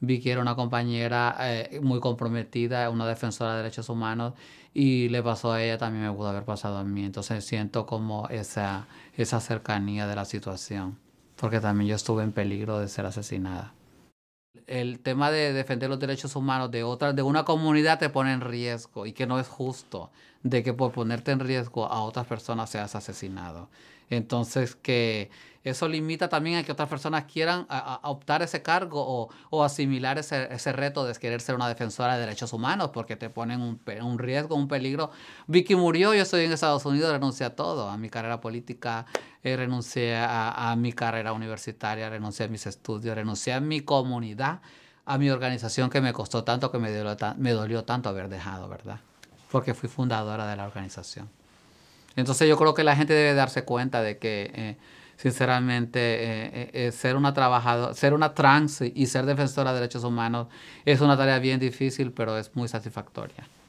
Vi que era una compañera eh, muy comprometida, una defensora de derechos humanos y le pasó a ella, también me pudo haber pasado a mí. Entonces siento como esa, esa cercanía de la situación, porque también yo estuve en peligro de ser asesinada. El tema de defender los derechos humanos de otra, de una comunidad te pone en riesgo y que no es justo de que por ponerte en riesgo a otras personas seas asesinado. Entonces que eso limita también a que otras personas quieran optar ese cargo o, asimilar ese, reto de querer ser una defensora de derechos humanos porque te ponen un, riesgo, un peligro. Vicky murió, yo estoy en Estados Unidos, renuncié a todo, a mi carrera política, eh, renuncié a, mi carrera universitaria, renuncié a mis estudios, renuncié a mi comunidad, a mi organización que me costó tanto, que me dolió, me dolió tanto haber dejado, ¿verdad? Porque fui fundadora de la organización. Entonces yo creo que la gente debe darse cuenta de que... Eh, sinceramente, eh, eh, ser una trabajadora, ser una trans y ser defensora de derechos humanos es una tarea bien difícil, pero es muy satisfactoria.